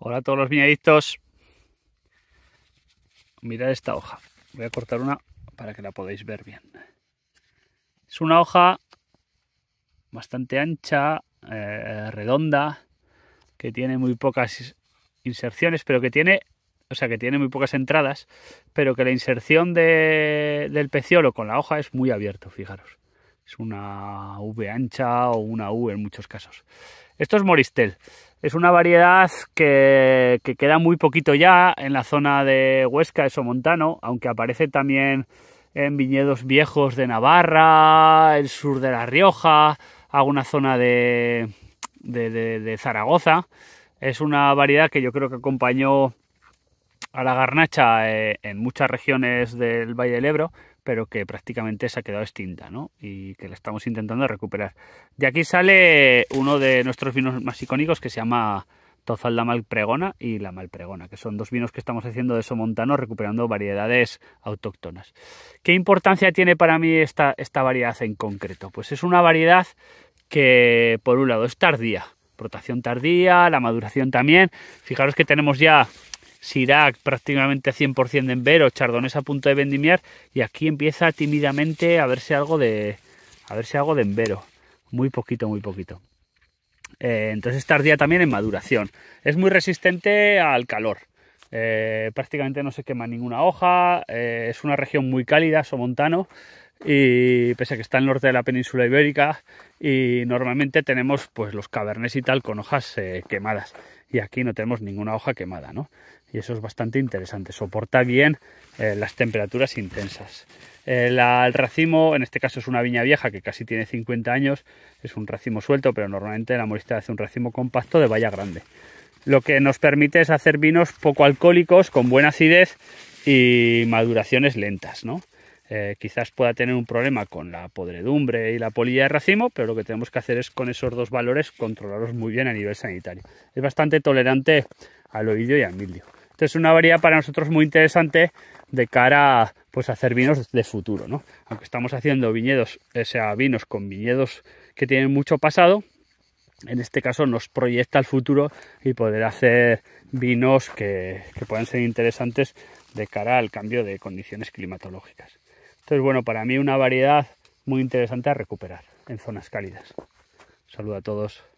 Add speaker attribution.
Speaker 1: Hola a todos los viñadictos. Mirad esta hoja. Voy a cortar una para que la podáis ver bien. Es una hoja bastante ancha, eh, redonda, que tiene muy pocas inserciones, pero que tiene, o sea, que tiene muy pocas entradas, pero que la inserción del peciolo con la hoja es muy abierto, fijaros. Es una V ancha o una U en muchos casos. Esto es Moristel. Es una variedad que, queda muy poquito ya en la zona de Huesca, eso montano, aunque aparece también en viñedos viejos de Navarra, el sur de La Rioja, alguna zona de Zaragoza. Es una variedad que yo creo que acompañó a la garnacha eh, en muchas regiones del Valle del Ebro, pero que prácticamente se ha quedado extinta, ¿no? Y que la estamos intentando recuperar. De aquí sale uno de nuestros vinos más icónicos que se llama Tozal Malpregona y la Malpregona, que son dos vinos que estamos haciendo de Somontano recuperando variedades autóctonas. ¿Qué importancia tiene para mí esta, esta variedad en concreto? Pues es una variedad que, por un lado, es tardía, rotación tardía, la maduración también. Fijaros que tenemos ya Sirac prácticamente 100% de envero, chardones a punto de vendimiar y aquí empieza tímidamente a verse algo de a verse algo de envero, muy poquito, muy poquito. Eh, entonces tardía también en maduración. Es muy resistente al calor. Eh, prácticamente no se quema ninguna hoja, eh, es una región muy cálida, somontano, y pese a que está al norte de la península ibérica y normalmente tenemos pues los cavernes y tal con hojas eh, quemadas y aquí no tenemos ninguna hoja quemada ¿no? y eso es bastante interesante soporta bien eh, las temperaturas intensas eh, el, racimo en este caso es una viña vieja que casi tiene 50 años es un racimo suelto pero normalmente la morista hace un racimo compacto de valla grande lo que nos permite es hacer vinos poco alcohólicos con buena acidez y maduraciones lentas ¿no? Eh, quizás pueda tener un problema con la podredumbre y la polilla de racimo, pero lo que tenemos que hacer es con esos dos valores controlarlos muy bien a nivel sanitario. Es bastante tolerante al oído y al mildio. Entonces es una variedad para nosotros muy interesante de cara pues, a, pues, hacer vinos de futuro. ¿no? Aunque estamos haciendo viñedos, o sea, vinos con viñedos que tienen mucho pasado, en este caso nos proyecta al futuro y poder hacer vinos que, que puedan ser interesantes de cara al cambio de condiciones climatológicas. Entonces, bueno, para mí una variedad muy interesante a recuperar en zonas cálidas. Saludo a todos.